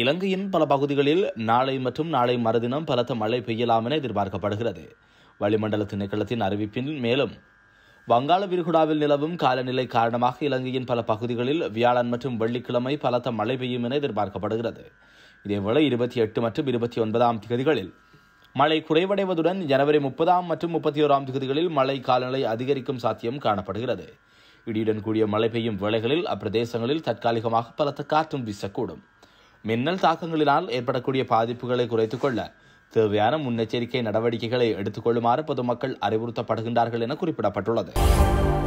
இலங்கையின் பல பகுதிகளில் நாளை மற்றும் நாளை மறுதினம் பலத்த மழை பெய்யலாம் என எதிர்பார்க்கப்படுகிறது வளிமண்டல திணைக்களத்தின் அறிவிப்பின் மேலும் வங்காள விரிகுடாவில் நிலவும் காலநிலை காரணமாக இலங்கையின் பல பகுதிகளில் வியாழன் மற்றும் வெள்ளிக்கிழமை பலத்த மழை பெய்யும் என எதிர்பார்க்கப்படுகிறது இதேவேளை இருபத்தி எட்டு மற்றும் இருபத்தி ஒன்பதாம் தேதிகளில் மழை குறைவடைவதுடன் ஜனவரி முப்பதாம் மற்றும் முப்பத்தி ஓராம் தேதிகளில் மழை காலநிலை அதிகரிக்கும் சாத்தியம் காணப்படுகிறது இடியுடன் கூடிய மழை பெய்யும் வேளைகளில் அப்பிரதேசங்களில் தற்காலிகமாக பலத்த காற்றும் வீசக்கூடும் மின்னல் தாக்கங்களினால் ஏற்படக்கூடிய பாதிப்புகளை குறைத்துக் கொள்ள தேவையான முன்னெச்சரிக்கை நடவடிக்கைகளை எடுத்துக்கொள்ளுமாறு பொதுமக்கள் அறிவுறுத்தப்படுகின்றார்கள் என குறிப்பிடப்பட்டுள்ளது